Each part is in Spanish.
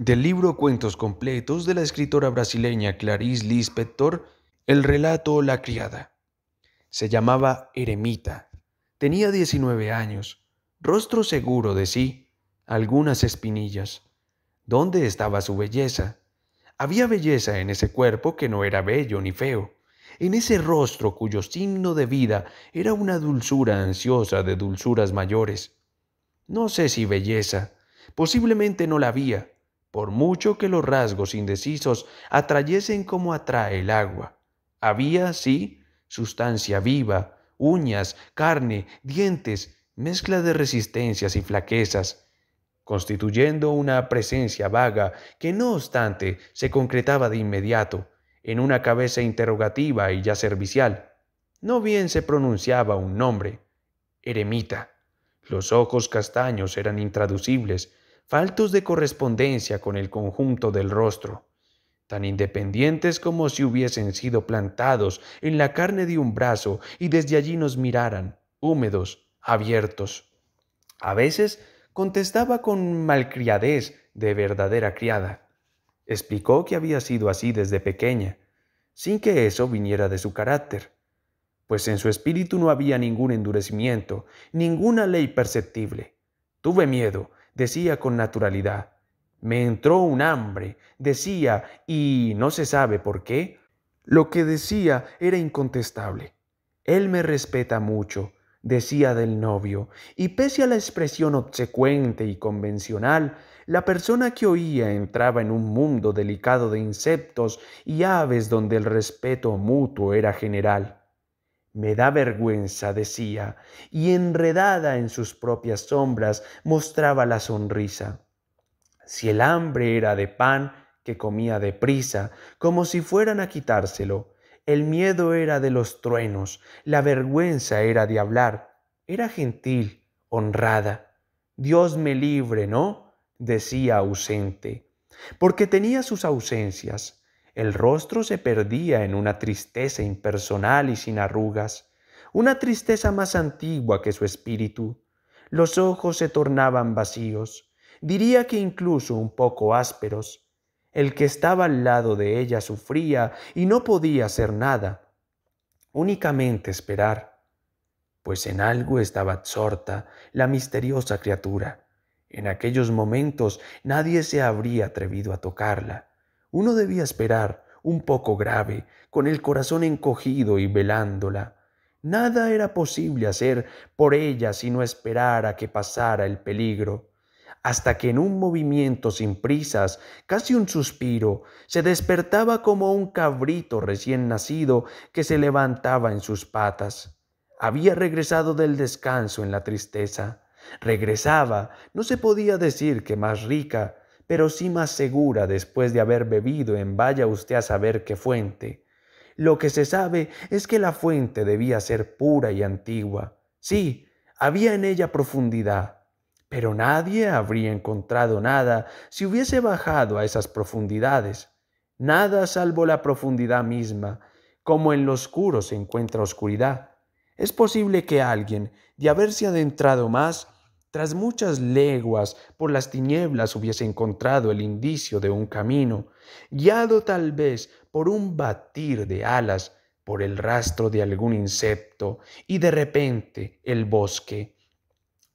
Del libro Cuentos Completos de la escritora brasileña Clarice Lispector, el relato La criada. Se llamaba Eremita. Tenía 19 años, rostro seguro de sí, algunas espinillas. ¿Dónde estaba su belleza? Había belleza en ese cuerpo que no era bello ni feo, en ese rostro cuyo signo de vida era una dulzura ansiosa de dulzuras mayores. No sé si belleza, posiblemente no la había, por mucho que los rasgos indecisos atrayesen como atrae el agua, había, sí, sustancia viva, uñas, carne, dientes, mezcla de resistencias y flaquezas, constituyendo una presencia vaga que no obstante se concretaba de inmediato en una cabeza interrogativa y ya servicial. No bien se pronunciaba un nombre, eremita. Los ojos castaños eran intraducibles, faltos de correspondencia con el conjunto del rostro, tan independientes como si hubiesen sido plantados en la carne de un brazo y desde allí nos miraran, húmedos, abiertos. A veces contestaba con malcriadez de verdadera criada. Explicó que había sido así desde pequeña, sin que eso viniera de su carácter, pues en su espíritu no había ningún endurecimiento, ninguna ley perceptible. Tuve miedo, decía con naturalidad. Me entró un hambre, decía, y no se sabe por qué. Lo que decía era incontestable. Él me respeta mucho, decía del novio, y pese a la expresión obsecuente y convencional, la persona que oía entraba en un mundo delicado de insectos y aves donde el respeto mutuo era general. Me da vergüenza, decía, y enredada en sus propias sombras mostraba la sonrisa. Si el hambre era de pan, que comía deprisa, como si fueran a quitárselo. El miedo era de los truenos, la vergüenza era de hablar. Era gentil, honrada. Dios me libre, ¿no? decía ausente, porque tenía sus ausencias, el rostro se perdía en una tristeza impersonal y sin arrugas, una tristeza más antigua que su espíritu. Los ojos se tornaban vacíos, diría que incluso un poco ásperos. El que estaba al lado de ella sufría y no podía hacer nada, únicamente esperar, pues en algo estaba absorta la misteriosa criatura. En aquellos momentos nadie se habría atrevido a tocarla. Uno debía esperar, un poco grave, con el corazón encogido y velándola. Nada era posible hacer por ella sino esperar a que pasara el peligro, hasta que en un movimiento sin prisas, casi un suspiro, se despertaba como un cabrito recién nacido que se levantaba en sus patas. Había regresado del descanso en la tristeza. Regresaba, no se podía decir que más rica, pero sí más segura después de haber bebido en vaya usted a saber qué fuente. Lo que se sabe es que la fuente debía ser pura y antigua. Sí, había en ella profundidad, pero nadie habría encontrado nada si hubiese bajado a esas profundidades. Nada salvo la profundidad misma, como en lo oscuro se encuentra oscuridad. Es posible que alguien, de haberse adentrado más, tras muchas leguas por las tinieblas hubiese encontrado el indicio de un camino, guiado tal vez por un batir de alas, por el rastro de algún insecto, y de repente el bosque.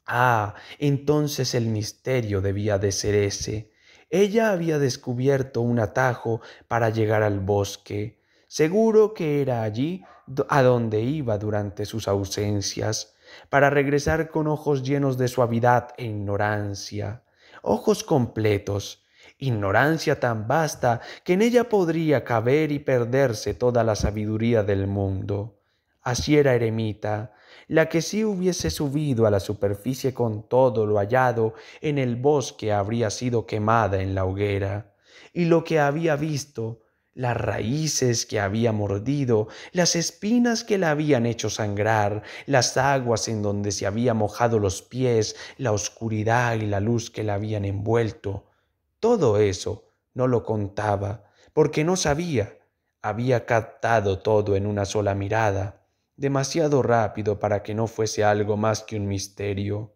Ah, entonces el misterio debía de ser ese. Ella había descubierto un atajo para llegar al bosque. Seguro que era allí a donde iba durante sus ausencias para regresar con ojos llenos de suavidad e ignorancia, ojos completos, ignorancia tan vasta que en ella podría caber y perderse toda la sabiduría del mundo. Así era Eremita, la que si hubiese subido a la superficie con todo lo hallado en el bosque habría sido quemada en la hoguera, y lo que había visto las raíces que había mordido, las espinas que la habían hecho sangrar, las aguas en donde se había mojado los pies, la oscuridad y la luz que la habían envuelto. Todo eso no lo contaba, porque no sabía. Había captado todo en una sola mirada, demasiado rápido para que no fuese algo más que un misterio.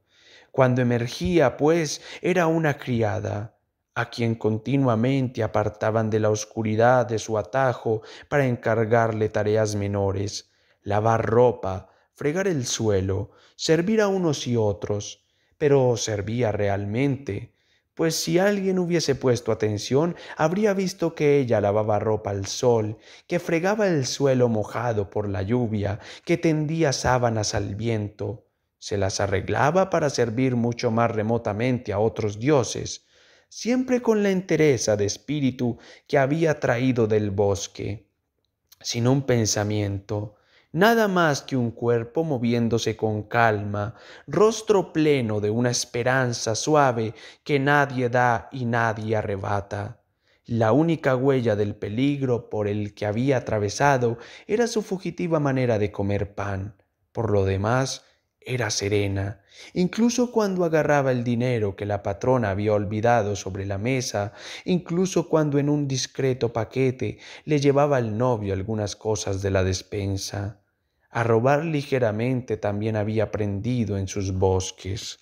Cuando emergía, pues, era una criada, a quien continuamente apartaban de la oscuridad de su atajo para encargarle tareas menores, lavar ropa, fregar el suelo, servir a unos y otros, pero servía realmente, pues si alguien hubiese puesto atención, habría visto que ella lavaba ropa al sol, que fregaba el suelo mojado por la lluvia, que tendía sábanas al viento, se las arreglaba para servir mucho más remotamente a otros dioses, siempre con la entereza de espíritu que había traído del bosque, sin un pensamiento, nada más que un cuerpo moviéndose con calma, rostro pleno de una esperanza suave que nadie da y nadie arrebata. La única huella del peligro por el que había atravesado era su fugitiva manera de comer pan. Por lo demás, era serena. Incluso cuando agarraba el dinero que la patrona había olvidado sobre la mesa, incluso cuando en un discreto paquete le llevaba al novio algunas cosas de la despensa. A robar ligeramente también había aprendido en sus bosques.